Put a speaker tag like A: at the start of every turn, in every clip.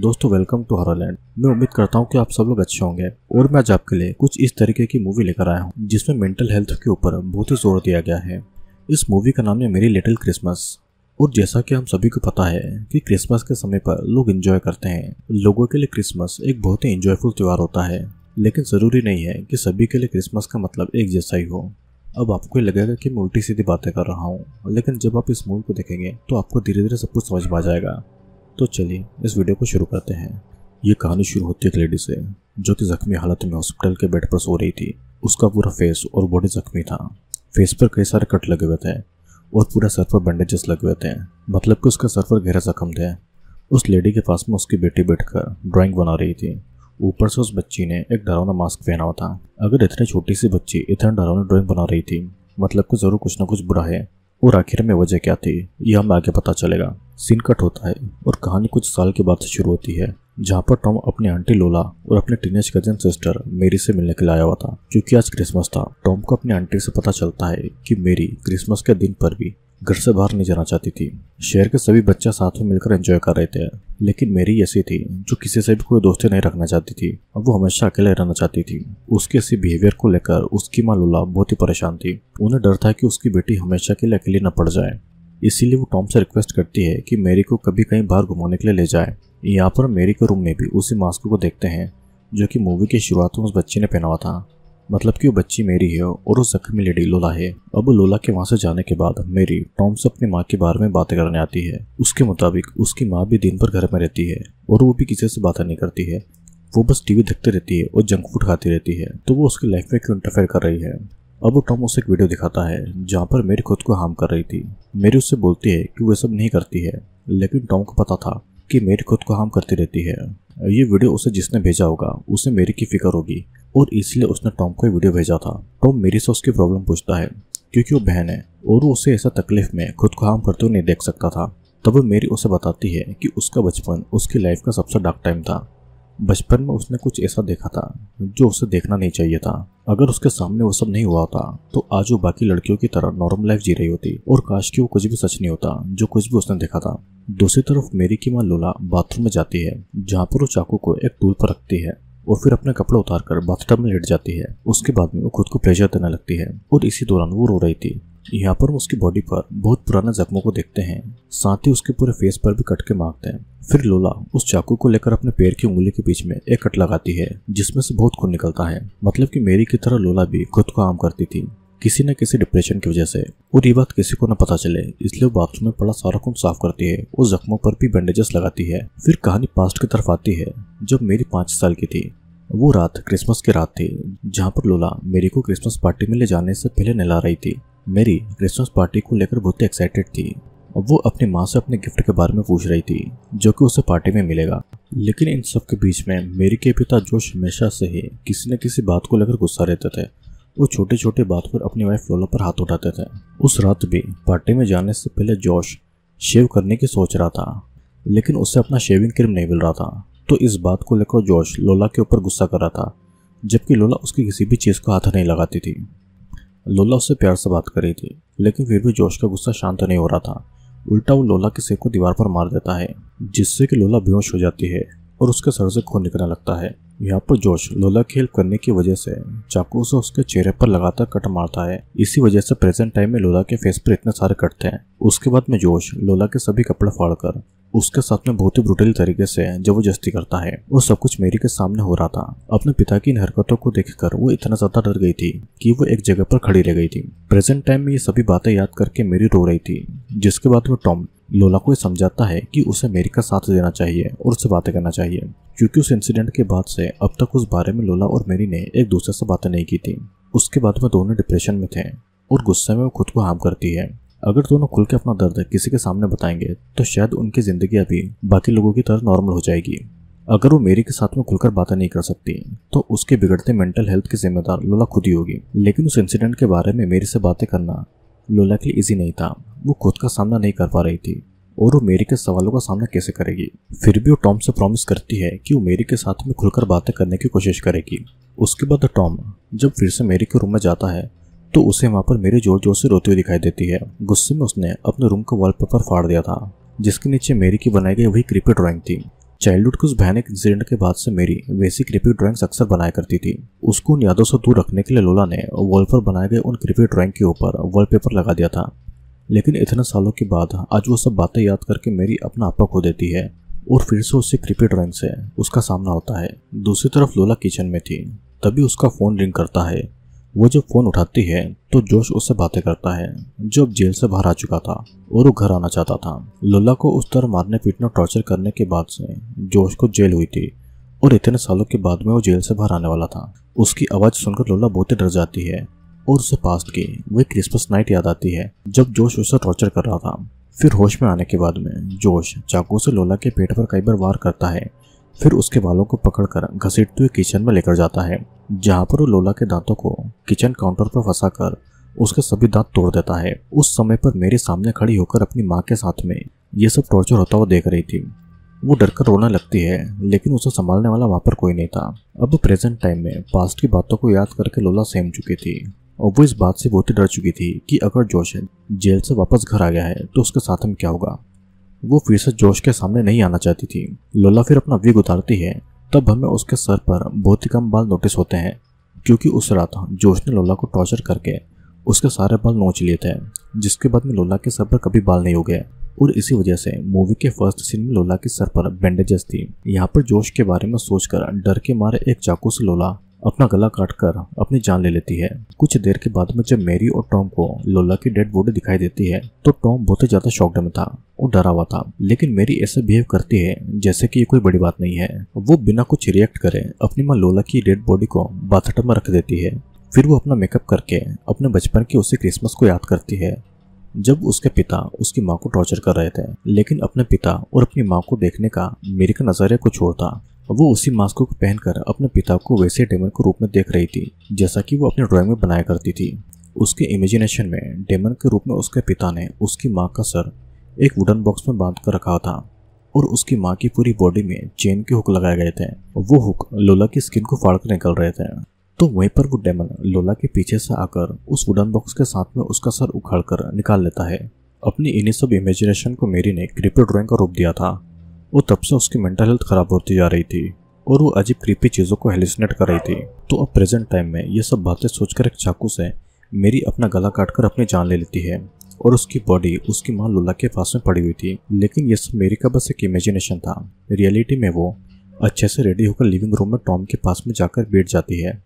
A: दोस्तों welcome to land मैं उम्मीद करता हूँ कि आप सब लोग अच्छे होंगे और मैं आज आपके लिए कुछ इस तरीके की मूवी लेकर आया हूँ जिसमें मेंटल हेल्थ के ऊपर बहुत ही जोर दिया गया है इस मूवी का नाम है मेरी लिटिल क्रिसमस और जैसा कि हम सभी को पता है कि क्रिसमस के समय पर लोग इन्जॉय करते हैं लोगों के लिए क्रिसमस एक बहुत ही इंजॉयफुल त्यौहार होता है लेकिन ज़रूरी नहीं है कि सभी के लिए क्रिसमस का मतलब एक जैसा ही हो अब आपको ये लगेगा कि मैं उल्टी सीधी बातें कर रहा हूँ लेकिन जब आप इस मूवी को देखेंगे तो आपको धीरे धीरे सब कुछ समझ में आ जाएगा तो चलिए इस वीडियो को शुरू करते हैं ये कहानी शुरू होती है एक लेडी से जो कि जख्मी हालत में हॉस्पिटल के बेड पर सो रही थी उसका पूरा फेस और बॉडी जख्मी था फेस पर कई सारे कट लगे हुए थे और पूरा सर पर बैंडेजेस लगे हुए थे मतलब कि उसके सर पर गहरा जख्म थे उस लेडी के पास में उसकी बेटी बैठकर ड्राइंग बना रही थी ऊपर से उस बच्ची ने एक डरावना मास्क पहना हुआ था अगर इतनी छोटी सी बच्ची इतना डरावना ड्राइंग बना रही थी मतलब कि जरूर कुछ ना कुछ बुरा है और आखिर में वजह क्या थी यह हमें आगे पता चलेगा सीन कट होता है और कहानी कुछ साल के बाद से शुरू होती है जहाँ पर टॉम अपने आंटी लोला और अपने टीनेज कजन सिस्टर मेरी से मिलने के लिए आया हुआ था क्योंकि आज क्रिसमस था टॉम को अपने आंटी से पता चलता है कि मेरी क्रिसमस के दिन पर भी घर से बाहर नहीं जाना चाहती थी शहर के सभी बच्चे साथ में मिलकर एंजॉय कर रहे थे लेकिन मेरी ऐसी थी जो किसी से भी कोई दोस्ती नहीं रखना चाहती थी और वो हमेशा अकेले रहना चाहती थी उसके ऐसे बिहेवियर को लेकर उसकी माँ लोला बहुत ही परेशान थी उन्हें डर था कि उसकी बेटी हमेशा के लिए अकेले न पड़ जाए इसीलिए वो टॉम से रिक्वेस्ट करती है कि मेरी को कभी कहीं बाहर घुमाने के लिए ले जाए यहाँ पर मेरी के रूम में भी उसी मास्क को देखते हैं जो कि मूवी की शुरुआत में उस बच्ची ने पहना हुआ था मतलब कि वो बच्ची मेरी है और उस जख्मी लेडी लोला है अब लोला के वहाँ से जाने के बाद मेरी टॉम से अपनी माँ के बारे में बातें करने आती है उसके मुताबिक उसकी माँ भी दिन भर घर में रहती है और वो भी किसी से बातें नहीं करती है वो बस टीवी देखते रहती है और जंक फूड खाती रहती है तो वो उसकी लाइफ में क्यों इंटरफेयर कर रही है अब वो टॉम उसे एक वीडियो दिखाता है जहाँ पर मेरी खुद को हार्म कर रही थी मेरी उससे बोलती है कि वह सब नहीं करती है लेकिन टॉम को पता था कि मेरी खुद को हार्म करती रहती है ये वीडियो उसे जिसने भेजा होगा उसे मेरी की फिक्र होगी और इसलिए उसने टॉम को ये वीडियो भेजा था टॉम मेरी से उसकी प्रॉब्लम पूछता है क्योंकि वो बहन है और वो उसे ऐसा तकलीफ में खुद को हार्म करते हुए नहीं देख सकता था तब वो मेरी उसे बताती है कि उसका बचपन उसकी लाइफ का सबसे डार्क टाइम था बचपन में उसने कुछ ऐसा देखा था जो उसे देखना नहीं चाहिए था अगर उसके सामने वो सब नहीं हुआ होता तो आज वो बाकी लड़कियों की तरह नॉर्मल लाइफ जी रही होती और काश की वो कुछ भी सच नहीं होता जो कुछ भी उसने देखा था दूसरी तरफ मेरी की माँ लोला बाथरूम में जाती है जहाँ पर वो चाकू को एक टूल पर रखती है और फिर अपने कपड़े उतार कर बाथटब में लेट जाती है उसके बाद में वो खुद को प्रेशर देने लगती है और इसी दौरान वो रो रही थी यहाँ पर उसकी बॉडी पर बहुत पुराने जख्मों को देखते हैं साथ ही उसके पूरे फेस पर भी कट के मारते हैं फिर लोला उस चाकू को लेकर अपने पैर की उंगली के बीच में एक कट लगाती है जिसमें से बहुत खून निकलता है मतलब कि मेरी की तरह लोला भी खुद को आम करती थी किसी न किसी डिप्रेशन की वजह से और ये बात किसी को न पता चले इसलिए वो बाथरूम में पड़ा सारा खून साफ करती है और जख्मों पर भी बैंडेजेस लगाती है फिर कहानी पास्ट की तरफ आती है जब मेरी पाँच साल की थी वो रात क्रिसमस की रात थी जहाँ पर लोला मेरी को क्रिसमस पार्टी में ले जाने से पहले नहला रही थी मेरी क्रिसमस पार्टी को लेकर बहुत ही एक्साइटेड थी अब वो अपनी माँ से अपने गिफ्ट के बारे में पूछ रही थी जो कि उसे पार्टी में मिलेगा लेकिन इन सब के बीच में मेरी के पिता जोश हमेशा से ही किसी न किसी बात को लेकर गुस्सा रहते थे वो छोटे छोटे बात पर अपनी वाइफ लोला पर हाथ उठाते थे उस रात भी पार्टी में जाने से पहले जोश शेव करने की सोच रहा था लेकिन उसे अपना शेविंग क्रीम नहीं मिल रहा था तो इस बात को लेकर जोश लोला के ऊपर गुस्सा कर रहा था जबकि लोला उसकी किसी भी चीज़ को हाथ नहीं लगाती थी लोला उससे प्यार से बात कर रही थी लेकिन फिर भी जोश का गुस्सा शांत नहीं हो रहा था उल्टा वो लोला के सिर को दीवार पर मार देता है जिससे कि लोला बेहोश हो जाती है और उसके सर से खून निकलने लगता है यहाँ पर जोश लोला की हेल्प करने की वजह से चाकू से उसके चेहरे पर लगातार कट मारता है इसी वजह से प्रेजेंट टाइम में लोला के फेस पर इतने सारे कटते हैं उसके बाद में जोश लोला के सभी कपड़े फाड़कर उसके साथ में बहुत ही ब्रुटल तरीके से जबरदस्ती करता है वो सब कुछ मेरी के सामने हो रहा था अपने पिता की इन हरकतों को देखकर वो इतना ज्यादा डर गई थी कि वो एक जगह पर खड़ी रह गई थी प्रेजेंट टाइम में ये सभी बातें याद करके मेरी रो रही थी जिसके बाद वो टॉम लोला को यह समझाता है कि उसे मेरी का साथ देना चाहिए और उससे बातें करना चाहिए क्योंकि उस इंसिडेंट के बाद से अब तक उस बारे में लोला और मेरी ने एक दूसरे से बातें नहीं की थी उसके बाद में दोनों डिप्रेशन में थे और गुस्से में वो खुद को हार्म करती है अगर दोनों खुल के अपना दर्द किसी के सामने बताएंगे तो शायद उनकी ज़िंदगी अभी बाकी लोगों की तरह नॉर्मल हो जाएगी अगर वो मेरी के साथ में खुलकर बातें नहीं कर सकती तो उसके बिगड़ते मेंटल हेल्थ की जिम्मेदार लोला खुद ही होगी लेकिन उस इंसिडेंट के बारे में मेरी से बातें करना लोला के लिए ईजी नहीं था वो खुद का सामना नहीं कर पा रही थी और वो मेरी के सवालों का सामना कैसे करेगी फिर भी वो टॉम से प्रॉमिस करती है कि वो मेरी के साथ में खुलकर बातें करने की कोशिश करेगी उसके बाद टॉम जब फिर से मेरी के रूम में जाता है तो उसे वहाँ पर मेरी जोर जोर से रोती हुई दिखाई देती है गुस्से में उसने अपने रूम का वॉलपेपर फाड़ दिया था जिसके नीचे मेरी की बनाई गई वही क्रिपी ड्राइंग थी चाइल्डहुड के उस भयानक इंसिडेंट के बाद से मेरी बेसिक क्रिपी ड्राइंग्स अक्सर बनाया करती थी उसको उन यादों से दूर रखने के लिए लोला ने वॉल पर बनाए गए उन क्रिपी ड्राइंग के ऊपर वॉलपेपर लगा दिया था लेकिन इतने सालों के बाद आज वो सब बातें याद करके मेरी अपना आपा खो देती है और फिर से उससे क्रिपी ड्राइंग से उसका सामना होता है दूसरी तरफ लोला किचन में थी तभी उसका फ़ोन रिंग करता है वो जब फ़ोन उठाती है तो जोश उससे बातें करता है जो अब जेल से बाहर आ चुका था और वो घर आना चाहता था लोला को उस तरह मारने पीटने और टॉर्चर करने के बाद से जोश को जेल हुई थी और इतने सालों के बाद में वो जेल से बाहर आने वाला था उसकी आवाज़ सुनकर लोला बहुत ही डर जाती है और उसे पास की वो क्रिसमस नाइट याद आती है जब जोश उसे टॉर्चर कर रहा था फिर होश में आने के बाद में जोश चाकू से लोला के पेट पर कई बार वार करता है फिर उसके बालों को पकड़कर घसीटते हुए किचन में लेकर जाता है जहाँ पर वो लोला के दांतों को किचन काउंटर पर फंसाकर उसके सभी दांत तोड़ देता है उस समय पर मेरे सामने खड़ी होकर अपनी माँ के साथ में ये सब टॉर्चर होता हुआ देख रही थी वो डर कर रोने लगती है लेकिन उसे संभालने वाला वहाँ पर कोई नहीं था अब प्रेजेंट टाइम में पास्ट की बातों को याद करके लोला सहम चुकी थी और वो इस बात से बहुत ही डर चुकी थी कि अगर जोश जेल से वापस घर आ गया है तो उसके साथ में क्या होगा वो फिर से जोश के सामने नहीं आना चाहती थी लोला फिर अपना विग उतारती है तब हमें उसके सर पर बहुत ही कम बाल नोटिस होते हैं क्योंकि उस रात जोश ने लोला को टॉर्चर करके उसके सारे बाल नोच लिए थे जिसके बाद में लोला के सर पर कभी बाल नहीं हो गए और इसी वजह से मूवी के फर्स्ट सीन में लोला के सर पर बैंडेजेस थी यहाँ पर जोश के बारे में सोचकर डर के मारे एक चाकू से लोला अपना गला काटकर अपनी जान ले लेती है कुछ देर के बाद में जब मेरी और टॉम को लोला की डेड बॉडी दिखाई देती है तो टॉम बहुत ही ज्यादा शॉकड में था और डरा हुआ था लेकिन मेरी ऐसा बिहेव करती है जैसे कि ये कोई बड़ी बात नहीं है वो बिना कुछ रिएक्ट करे अपनी माँ लोला की डेड बॉडी को बाथटब में रख देती है फिर वो अपना मेकअप करके अपने बचपन के उसी क्रिसमस को याद करती है जब उसके पिता उसकी माँ को टॉर्चर कर रहे थे लेकिन अपने पिता और अपनी माँ को देखने का मेरे का नजरिया कुछ और था और वो उसी मास्क को पहनकर अपने पिता को वैसे डेमन के रूप में देख रही थी जैसा कि वो अपने ड्राइंग में बनाया करती थी उसके इमेजिनेशन में डेमन के रूप में उसके पिता ने उसकी माँ का सर एक वुडन बॉक्स में बांध कर रखा था और उसकी माँ की पूरी बॉडी में चेन के हुक लगाए गए थे वो हुक लोला की स्किन को फाड़ कर निकल रहे थे तो वहीं पर वो डेमन लोला के पीछे से आकर उस वुडन बॉक्स के साथ में उसका सर उखाड़ कर निकाल लेता है अपनी इन्हीं सब इमेजिनेशन को मेरी ने क्रिप्टो ड्राइंग का रूप दिया था वो तब से उसकी मेंटल हेल्थ खराब होती जा रही थी और वो अजीब क्रीपी चीज़ों को हेलिसनेट कर रही थी तो अब प्रेजेंट टाइम में ये सब बातें सोचकर एक चाकू से मेरी अपना गला काट कर अपनी जान ले लेती है और उसकी बॉडी उसकी माँ लुला के पास में पड़ी हुई थी लेकिन ये सब मेरी का बस एक इमेजिनेशन था रियलिटी में वो अच्छे से रेडी होकर लिविंग रूम में टॉम के पास में जाकर बैठ जाती है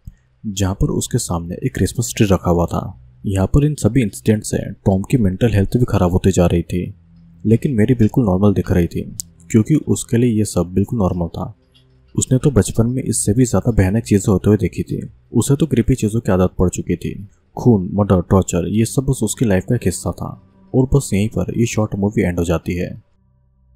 A: जहाँ पर उसके सामने एक क्रिसमस ट्री रखा हुआ था यहाँ पर इन सभी इंसिडेंट से टॉम की मेंटल हेल्थ भी खराब होती जा रही थी लेकिन मेरी बिल्कुल नॉर्मल दिख रही थी क्योंकि उसके लिए ये सब बिल्कुल नॉर्मल था उसने तो बचपन में इससे भी ज़्यादा भयानक चीज़ें होते हुए देखी थी उसे तो कृपी चीज़ों की आदत पड़ चुकी थी खून मर्डर टॉर्चर ये सब बस उसकी लाइफ का एक हिस्सा था और बस यहीं पर ये शॉर्ट मूवी एंड हो जाती है